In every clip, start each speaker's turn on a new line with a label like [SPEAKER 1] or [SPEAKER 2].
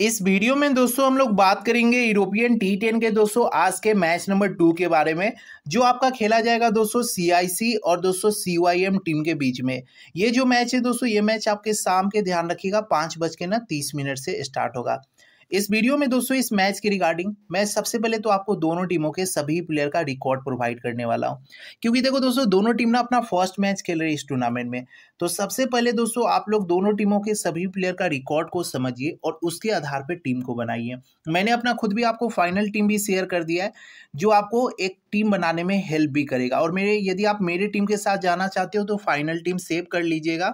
[SPEAKER 1] इस वीडियो में दोस्तों हम लोग बात करेंगे यूरोपियन टी टेन के दोस्तों आज के मैच नंबर टू के बारे में जो आपका खेला जाएगा दोस्तों सीआईसी और दोस्तों सीवाईएम टीम के बीच में ये जो मैच है दोस्तों ये मैच आपके शाम के ध्यान रखिएगा पाँच बज के ना तीस मिनट से स्टार्ट होगा इस वीडियो में दोस्तों इस मैच के रिगार्डिंग मैं सबसे पहले तो आपको दोनों टीमों के सभी प्लेयर का रिकॉर्ड प्रोवाइड करने वाला हूं क्योंकि देखो दोस्तों दोनों टीम ना अपना फर्स्ट मैच खेल रही है इस टूर्नामेंट में तो सबसे पहले दोस्तों आप लोग दोनों टीमों के सभी प्लेयर का रिकॉर्ड को समझिए और उसके आधार पर टीम को बनाइए मैंने अपना खुद भी आपको फाइनल टीम भी शेयर कर दिया है जो आपको एक टीम बनाने में हेल्प भी करेगा और मेरे यदि आप मेरे टीम के साथ जाना चाहते हो तो फाइनल टीम सेव कर लीजिएगा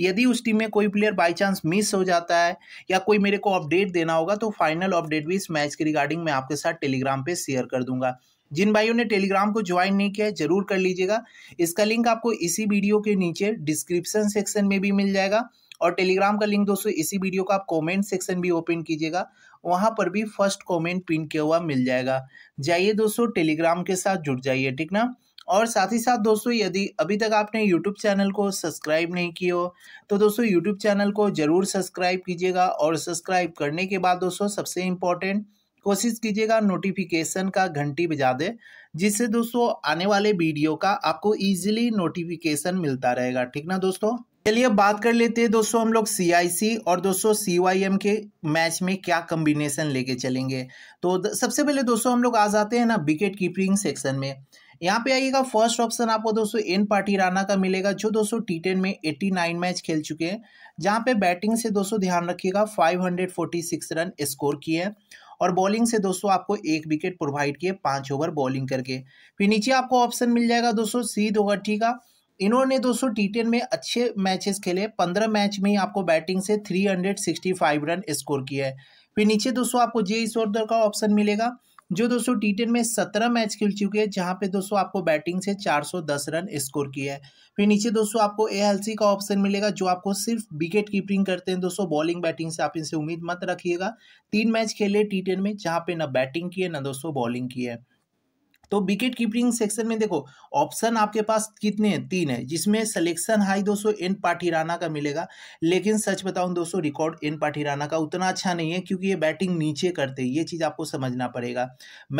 [SPEAKER 1] यदि उस टीम में कोई प्लेयर बाई चांस मिस हो जाता है या कोई मेरे को अपडेट देना होगा तो फाइनल अपडेट भी इस मैच के रिगार्डिंग मैं आपके साथ टेलीग्राम पर शेयर कर दूंगा जिन भाइयों ने टेलीग्राम को ज्वाइन नहीं किया है जरूर कर लीजिएगा इसका लिंक आपको इसी वीडियो के नीचे डिस्क्रिप्शन सेक्शन में भी मिल जाएगा और टेलीग्राम का लिंक दोस्तों इसी वीडियो का आप कमेंट सेक्शन भी ओपन कीजिएगा वहां पर भी फर्स्ट कमेंट पिन किया हुआ मिल जाएगा जाइए दोस्तों टेलीग्राम के साथ जुड़ जाइए ठीक ना और साथ ही साथ दोस्तों यदि अभी तक आपने यूट्यूब चैनल को सब्सक्राइब नहीं किया हो तो दोस्तों यूट्यूब चैनल को ज़रूर सब्सक्राइब कीजिएगा और सब्सक्राइब करने के बाद दोस्तों सबसे इम्पॉर्टेंट कोशिश कीजिएगा नोटिफिकेशन का घंटी बजा दे जिससे दोस्तों आने वाले वीडियो का आपको ईजिली नोटिफिकेशन मिलता रहेगा ठीक ना दोस्तों चलिए अब बात कर लेते हैं दोस्तों हम लोग सी और दोस्तों सी के मैच में क्या कम्बिनेशन लेके चलेंगे तो सबसे पहले दोस्तों हम लोग आ जाते हैं ना विकेट कीपिंग सेक्शन में यहाँ पे आइएगा फर्स्ट ऑप्शन आपको दोस्तों एन पार्टी राना का मिलेगा जो दोस्तों टी टेन में एट्टी नाइन मैच खेल चुके हैं जहाँ पे बैटिंग से दोस्तों ध्यान रखिएगा five hundred forty six run score किए हैं और बॉलिंग से दोस्तों आपको एक विकेट प्रोवाइड किए पाँच ओवर बॉलिंग करके फिर नीचे आपको ऑप्शन मिल जाएगा दोस्तों सी दोगट्ठी का इन्होंने दोस्तों टी टेन में अच्छे मैचेस खेले पंद्रह मैच में ही आपको बैटिंग से three hundred sixty five run score किया है फिर नीचे दोस्तों आपको जे ईश्वरधर का ऑप्शन मिलेगा जो दोस्तों टी टेन में सत्रह मैच खेल चुके हैं जहां पे दोस्तों आपको बैटिंग से चार सौ दस रन स्कोर किया है फिर नीचे दोस्तों आपको ए एल सी का ऑप्शन मिलेगा जो आपको सिर्फ विकेट कीपिंग करते हैं दोस्तों बॉलिंग बैटिंग से आप इनसे उम्मीद मत रखिएगा तीन मैच खेले टी टेन में जहाँ पे ना बैटिंग की है ना दोस्तों बॉलिंग की है तो विकेट कीपिंग सेक्शन में देखो ऑप्शन आपके पास कितने हैं तीन है जिसमें सिलेक्शन हाई दोस्तों एन पाठीराना का मिलेगा लेकिन सच बताऊं दोस्तों रिकॉर्ड एन पाठीराना का उतना अच्छा नहीं है क्योंकि ये बैटिंग नीचे करते ये चीज़ आपको समझना पड़ेगा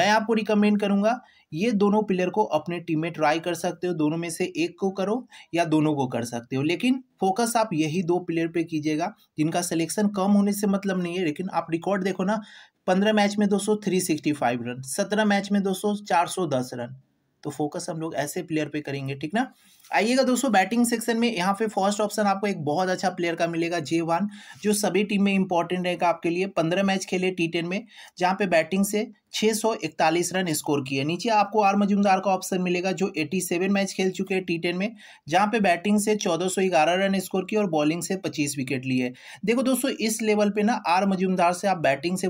[SPEAKER 1] मैं आपको रिकमेंड करूंगा ये दोनों प्लेयर को अपने टीम में ट्राई कर सकते हो दोनों में से एक को करो या दोनों को कर सकते हो लेकिन फोकस आप यही दो प्लेयर पे कीजिएगा जिनका सिलेक्शन कम होने से मतलब नहीं है लेकिन आप रिकॉर्ड देखो ना पंद्रह मैच में दोस्तों थ्री सिक्सटी फाइव रन सत्रह मैच में दोस्तों चार सौ दस रन तो फोकस हम लोग ऐसे प्लेयर पे करेंगे ठीक ना आइएगा दोस्तों बैटिंग सेक्शन में यहाँ पे फर्स्ट ऑप्शन आपको एक बहुत अच्छा प्लेयर का मिलेगा जे वन जो सभी टीम में इंपॉर्टेंट रहेगा आपके लिए पंद्रह मैच खेले टी टेन में जहाँ पे बैटिंग से 641 रन स्कोर किए नीचे आपको आर मजुमदार का ऑप्शन मिलेगा जो 87 मैच खेल चुके हैं टी टेन में जहां पे बैटिंग से 1411 रन स्कोर किए और बॉलिंग से 25 विकेट लिए देखो दोस्तों इस लेवल पे ना आर मजुमदार से आप बैटिंग से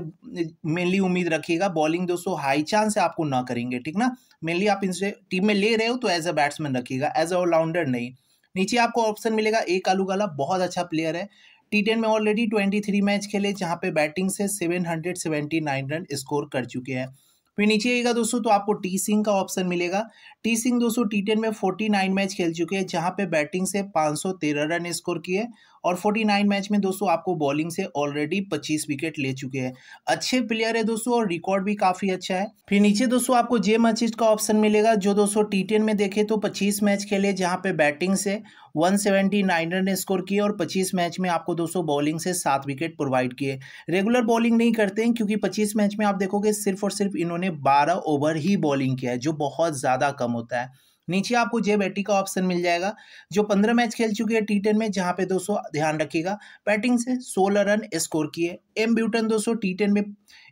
[SPEAKER 1] मेनली उम्मीद रखिएगा बॉलिंग दोस्तों हाई चांस आपको ना करेंगे ठीक ना मेनली आप इनसे टीम में ले रहे हो तो एज अ बैट्समैन रखिएगा एज अ ऑलराउंडर नहीं नीचे आपको ऑप्शन मिलेगा एक आलू गाला बहुत अच्छा प्लेयर है टी में ऑलरेडी ट्वेंटी थ्री मैच खेले जहाँ पे बैटिंग से seven hundred seventy nine run score कर चुके हैं फिर नीचे आएगा दोस्तों तो आपको टी सिंह का ऑप्शन मिलेगा टी सिंह दोस्तों टी टेन में फोर्टी नाइन मैच खेल चुके हैं जहां पे बैटिंग से पाँच सौ तेरह रन स्कोर किए और फोर्टी नाइन मैच में दोस्तों आपको बॉलिंग से ऑलरेडी पच्चीस विकेट ले चुके हैं अच्छे प्लेयर है दोस्तों और रिकॉर्ड भी काफ़ी अच्छा है फिर नीचे दोस्तों आपको जे मचिस्ट का ऑप्शन मिलेगा जो दोस्तों टी में देखे तो पच्चीस मैच खेले जहाँ पे बैटिंग से वन सेवेंटी नाइन ने स्कोर किए और पच्चीस मैच में आपको दोस्तों बॉलिंग से सात विकेट प्रोवाइड किए रेगुलर बॉलिंग नहीं करते हैं क्योंकि पच्चीस मैच में आप देखोगे सिर्फ और सिर्फ इन्होंने बारह ओवर ही बॉलिंग किया है जो बहुत ज़्यादा कम होता है नीचे आपको जे बैटी का ऑप्शन मिल जाएगा जो पंद्रह मैच खेल चुके हैं टी टेन में जहाँ पे दोस्तों ध्यान रखिएगा बैटिंग से सोलह रन स्कोर किए एम ब्यूटन दोस्तों टी टेन में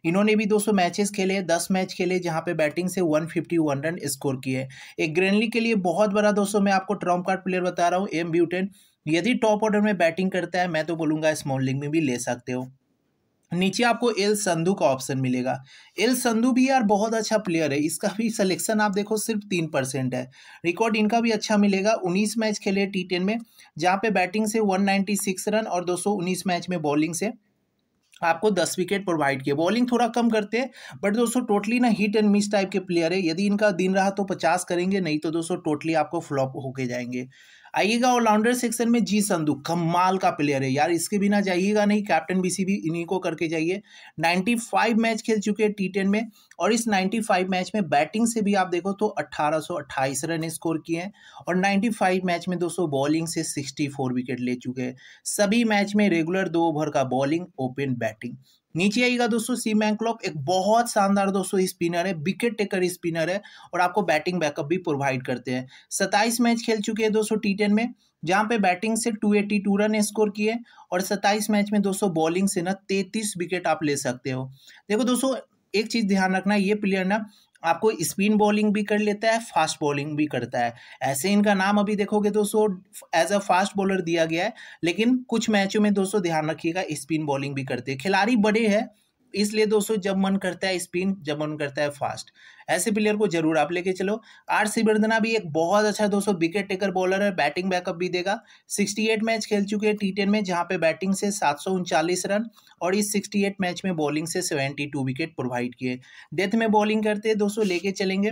[SPEAKER 1] इन्होंने भी दोस्तों मैचेस खेले दस मैच खेले जहाँ पे बैटिंग से one fifty one run score किए एक ग्रेनली के लिए बहुत बड़ा दोस्तों मैं आपको ट्रम्प कार्ड प्लेयर बता रहा हूँ एम ब्यूटन यदि टॉप ऑर्डर में बैटिंग करता है मैं तो बोलूँगा स्मॉलिंग में भी ले सकते हो नीचे आपको एल संधू का ऑप्शन मिलेगा एल संधू भी यार बहुत अच्छा प्लेयर है इसका भी सिलेक्शन आप देखो सिर्फ तीन परसेंट है रिकॉर्ड इनका भी अच्छा मिलेगा उन्नीस मैच खेले टी टेन में जहाँ पे बैटिंग से वन नाइन्टी सिक्स रन और दो सौ उन्नीस मैच में बॉलिंग से आपको दस विकेट प्रोवाइड किए बॉलिंग थोड़ा कम करते हैं बट दोस्तों टोटली ना हिट एंड मिस टाइप के प्लेयर है यदि इनका दिन रहा तो पचास करेंगे नहीं तो दोस्तों टोटली आपको फ्लॉप होके जाएंगे आइएगा ऑलराउंडर सेक्शन में जी संधु कमाल का प्लेयर है यार इसके बिना जाइएगा नहीं कैप्टन बीसी भी इन्हीं को करके जाइए 95 मैच खेल चुके हैं टी टेन में और इस 95 मैच में बैटिंग से भी आप देखो तो अट्ठाईस रन स्कोर किए हैं और 95 मैच में दोस्तों बॉलिंग से 64 विकेट ले चुके हैं सभी मैच में रेगुलर दो ओवर का बॉलिंग ओपन बैटिंग नीचे आएगा दोस्तों सीम एंक्लॉप एक बहुत शानदार दोस्तों स्पिनर है विकेट टेकर स्पिनर है और आपको बैटिंग बैकअप भी प्रोवाइड करते हैं सत्ताईस मैच खेल चुके हैं दोस्तों टी टेन में जहां पे बैटिंग से 282 रन स्कोर किए और 27 मैच में दोस्तों बॉलिंग से ना 33 विकेट आप ले सकते हो देखो दोस्तों एक चीज़ ध्यान रखना ये प्लेयर ना आपको स्पिन बॉलिंग भी कर लेता है फास्ट बॉलिंग भी करता है ऐसे इनका नाम अभी देखोगे दोस्तों एज अ फास्ट बॉलर दिया गया है लेकिन कुछ मैचों में दोस्तों ध्यान रखिएगा स्पिन बॉलिंग भी करते हैं खिलाड़ी बड़े हैं इसलिए दोस्तों जब मन करता है स्पिन जब मन करता है फास्ट ऐसे प्लेयर को जरूर आप लेके चलो आर सी वर्धना भी एक बहुत अच्छा दोस्तों विकेट टेकर बॉलर है बैटिंग बैकअप भी देगा 68 मैच खेल चुके हैं टी टेन में जहां पे बैटिंग से सात रन और इस 68 मैच में बॉलिंग से 72 विकेट प्रोवाइड किए डेथ में बॉलिंग करते दोस्तों लेके चलेंगे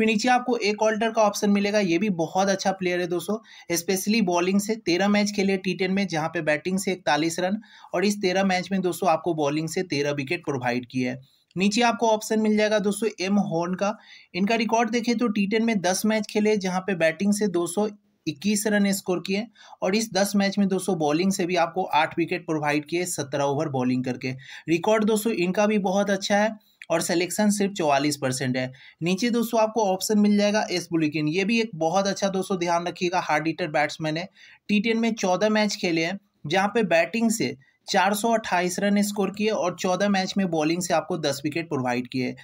[SPEAKER 1] फिर नीचे आपको एक ऑल्टर का ऑप्शन मिलेगा ये भी बहुत अच्छा प्लेयर है दोस्तों स्पेशली बॉलिंग से तेरह मैच खेले टी टेन में जहाँ पे बैटिंग से इकतालीस रन और इस तेरह मैच में दोस्तों आपको बॉलिंग से तेरह विकेट प्रोवाइड किए हैं नीचे आपको ऑप्शन मिल जाएगा दोस्तों एम हॉर्न का इनका रिकॉर्ड देखें तो टी टेन में दस मैच खेले जहाँ पे बैटिंग से दो सौ इक्कीस रन स्कोर किए और इस दस मैच में दोस्तों बॉलिंग से भी आपको आठ विकेट प्रोवाइड किए सत्रह ओवर बॉलिंग करके रिकॉर्ड दोस्तों इनका भी बहुत अच्छा है और सिलेक्शन सिर्फ चौवालीस परसेंट है नीचे दोस्तों आपको ऑप्शन मिल जाएगा एस बुलिकिन ये भी एक बहुत अच्छा दोस्तों ध्यान रखिएगा हार्ड ईटर बैट्समैन है टी टेन में चौदह मैच खेले हैं जहाँ पे बैटिंग से चार सौ अट्ठाईस रन स्कोर किए और चौदह मैच में बॉलिंग से आपको दस विकेट प्रोवाइड किए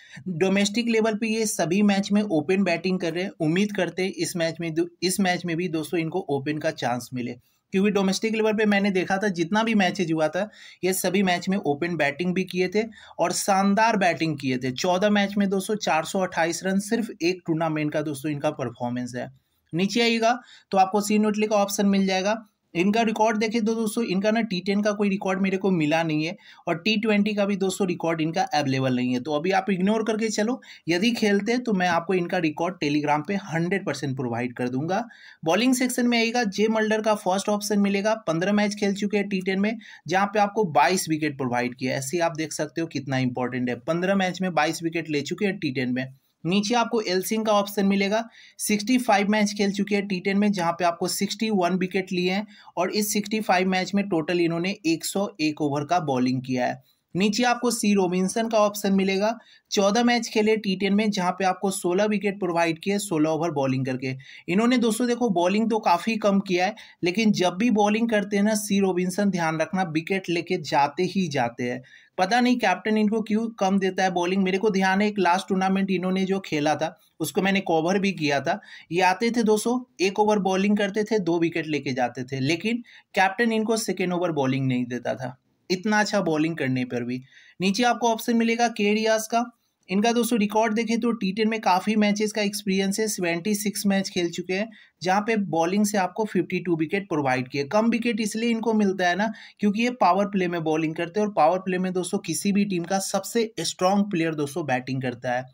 [SPEAKER 1] डोमेस्टिक लेवल पे ये सभी मैच में ओपन बैटिंग कर रहे हैं उम्मीद करते हैं इस मैच में इस मैच में भी दोस्तों इनको ओपन का चांस मिले क्योंकि डोमेस्टिक लेवल पे मैंने देखा था जितना भी मैचेज हुआ था ये सभी मैच में ओपन बैटिंग भी किए थे और शानदार बैटिंग किए थे चौदह मैच में दोस्तों चार सौ रन सिर्फ एक टूर्नामेंट का दोस्तों इनका परफॉर्मेंस है नीचे आइएगा तो आपको सी नोटली का ऑप्शन मिल जाएगा इनका रिकॉर्ड देखें तो दोस्तों इनका ना टी टेन का कोई रिकॉर्ड मेरे को मिला नहीं है और टी ट्वेंटी का भी दोस्तों रिकॉर्ड इनका अवेलेबल नहीं है तो अभी आप इग्नोर करके चलो यदि खेलते तो मैं आपको इनका रिकॉर्ड टेलीग्राम पे हंड्रेड परसेंट प्रोवाइड कर दूंगा बॉलिंग सेक्शन में आएगा जे मल्डर का फर्स्ट ऑप्शन मिलेगा पंद्रह मैच खेल चुके हैं टी टेन में जहाँ पे आपको बाईस विकेट प्रोवाइड किया ऐसे आप देख सकते हो कितना इंपॉर्टेंट है पंद्रह मैच में बाईस विकेट ले चुके हैं टी टेन में नीचे आपको एलसिंग का ऑप्शन मिलेगा 65 मैच खेल चुके हैं टी टेन में जहां पे आपको 61 विकेट लिए हैं और इस 65 मैच में टोटल इन्होंने 101 ओवर का बॉलिंग किया है नीचे आपको सी रोबिन्सन का ऑप्शन मिलेगा चौदह मैच खेले टी टेन में जहाँ पे आपको सोलह विकेट प्रोवाइड किए सोलह ओवर बॉलिंग करके इन्होंने दोस्तों देखो बॉलिंग तो काफ़ी कम किया है लेकिन जब भी बॉलिंग करते हैं ना सी रोबिन्सन ध्यान रखना विकेट लेके जाते ही जाते हैं पता नहीं कैप्टन इनको क्यों कम देता है बॉलिंग मेरे को ध्यान है एक लास्ट टूर्नामेंट इन्होंने जो खेला था उसको मैंने कवर भी किया था ये आते थे दोस्तों एक ओवर बॉलिंग करते थे दो विकेट लेके जाते थे लेकिन कैप्टन इनको सेकेंड ओवर बॉलिंग नहीं देता था इतना अच्छा बॉलिंग करने पर भी नीचे आपको ऑप्शन मिलेगा के रियाज का इनका दोस्तों रिकॉर्ड देखें तो टी टेन में काफ़ी मैचेस का एक्सपीरियंस है सेवेंटी सिक्स मैच खेल चुके हैं जहाँ पे बॉलिंग से आपको फिफ्टी टू विकेट प्रोवाइड किए कम विकेट इसलिए इनको मिलता है ना क्योंकि ये पावर प्ले में बॉलिंग करते हैं और पावर प्ले में दोस्तों किसी भी टीम का सबसे स्ट्रॉन्ग प्लेयर दोस्तों बैटिंग करता है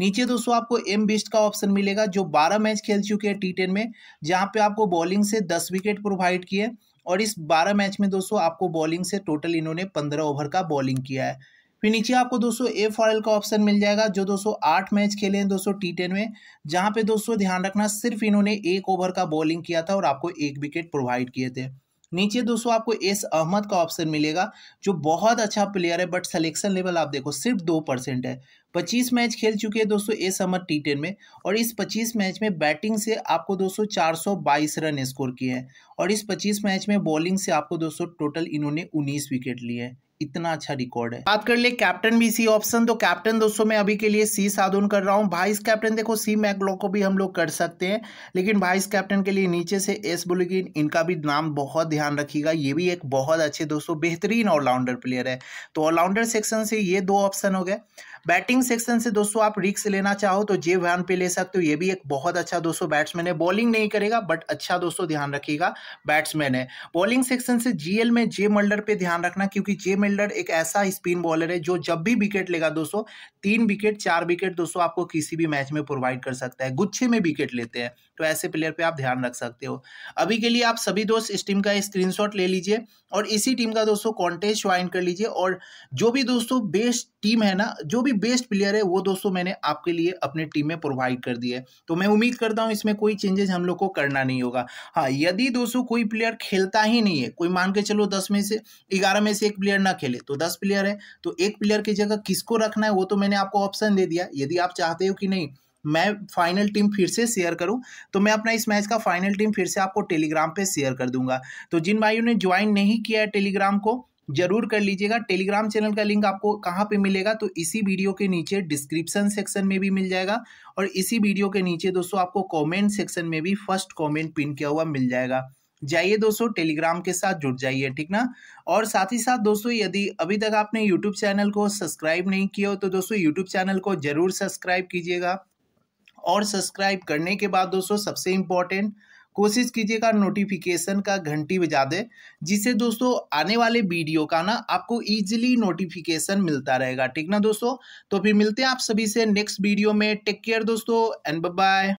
[SPEAKER 1] नीचे दोस्तों आपको एम बिस्ट का ऑप्शन मिलेगा जो बारह मैच खेल चुके हैं टी टेन में जहाँ पर आपको बॉलिंग से दस विकेट प्रोवाइड किए और इस बारह मैच में दोस्तों आपको बॉलिंग से टोटल इन्होंने पंद्रह ओवर का बॉलिंग किया है फिर नीचे आपको दोस्तों ए फॉरल का ऑप्शन मिल जाएगा जो दोस्तों आठ मैच खेले हैं दोस्तों टी टेन में जहां पे दोस्तों ध्यान रखना सिर्फ इन्होंने एक ओवर का बॉलिंग किया था और आपको एक विकेट प्रोवाइड किए थे नीचे दोस्तों आपको एस अहमद का ऑप्शन मिलेगा जो बहुत अच्छा प्लेयर है बट सिलेक्शन लेवल आप देखो सिर्फ दो परसेंट है पच्चीस मैच खेल चुके हैं दोस्तों एस अहमद टी टेन में और इस पच्चीस मैच में बैटिंग से आपको दोस्तों चार सौ बाईस रन स्कोर किए हैं और इस पच्चीस मैच में बॉलिंग से आपको दोस्तों टोटल इन्होंने उन्नीस विकेट लिए हैं इतना अच्छा रिकॉर्ड है बात कर ले कैप्टन भी सी ऑप्शन तो कैप्टन दोस्तों मैं अभी के लिए सी साधुन कर रहा हूँ वाइस कैप्टन देखो सी मैकलॉक को भी हम लोग कर सकते हैं लेकिन वाइस कैप्टन के लिए नीचे से एस बुलेगिन इनका भी नाम बहुत ध्यान रखिएगा ये भी एक बहुत अच्छे दोस्तों बेहतरीन ऑलराउंडर प्लेयर है तो ऑलराउंडर सेक्शन से ये दो ऑप्शन हो गए बैटिंग सेक्शन से दोस्तों आप रिक्स लेना चाहो तो जे वैन पे ले सकते हो ये भी एक बहुत अच्छा दोस्तों बैट्समैन है बॉलिंग नहीं करेगा बट अच्छा दोस्तों ध्यान रखिएगा बैट्समैन है बॉलिंग सेक्शन से जीएल में जे मल्डर पे ध्यान रखना क्योंकि जे मिल्डर एक ऐसा स्पिन बॉलर है जो जब भी विकेट लेगा दोस्तों तीन विकेट चार विकेट दोस्तों आपको किसी भी मैच में प्रोवाइड कर सकता है गुच्छे में विकेट लेते हैं तो ऐसे प्लेयर पे आप ध्यान रख सकते हो अभी के लिए आप सभी दोस्त इस टीम का स्क्रीनशॉट ले लीजिए और इसी टीम का दोस्तों कॉन्टेस्ट ज्वाइन कर लीजिए और जो भी दोस्तों बेस्ट टीम है ना जो भी बेस्ट प्लेयर है वो दोस्तों मैंने आपके लिए अपने टीम में प्रोवाइड कर दी है तो मैं उम्मीद करता हूँ इसमें कोई चेंजेस हम लोग को करना नहीं होगा हाँ यदि दोस्तों कोई प्लेयर खेलता ही नहीं है कोई मान के चलो दस में से ग्यारह में से एक प्लेयर ना खेले तो दस प्लेयर है तो एक प्लेयर की जगह किसको रखना है वो तो मैंने आपको ऑप्शन दे दिया यदि आप चाहते हो कि नहीं मैं फाइनल टीम फिर से शेयर करूँ तो मैं अपना इस मैच का फाइनल टीम फिर से आपको टेलीग्राम पर शेयर कर दूंगा तो जिन भाइयों ने ज्वाइन नहीं किया है टेलीग्राम को जरूर कर लीजिएगा टेलीग्राम चैनल का लिंक आपको कहाँ पे मिलेगा तो इसी वीडियो के नीचे डिस्क्रिप्शन सेक्शन में भी मिल जाएगा और इसी वीडियो के नीचे दोस्तों आपको कॉमेंट सेक्शन में भी फर्स्ट कॉमेंट पिन किया हुआ मिल जाएगा जाइए दोस्तों टेलीग्राम के साथ जुड़ जाइए ठीक ना और साथ ही साथ दोस्तों यदि अभी तक आपने यूट्यूब चैनल को सब्सक्राइब नहीं किया हो तो दोस्तों यूट्यूब चैनल को जरूर सब्सक्राइब कीजिएगा और सब्सक्राइब करने के बाद दोस्तों सबसे इम्पॉर्टेंट कोशिश कीजिएगा नोटिफिकेशन का घंटी बजा दे जिससे दोस्तों आने वाले वीडियो का ना आपको इजीली नोटिफिकेशन मिलता रहेगा ठीक ना दोस्तों तो फिर मिलते हैं आप सभी से नेक्स्ट वीडियो में टेक केयर दोस्तों एंड बाय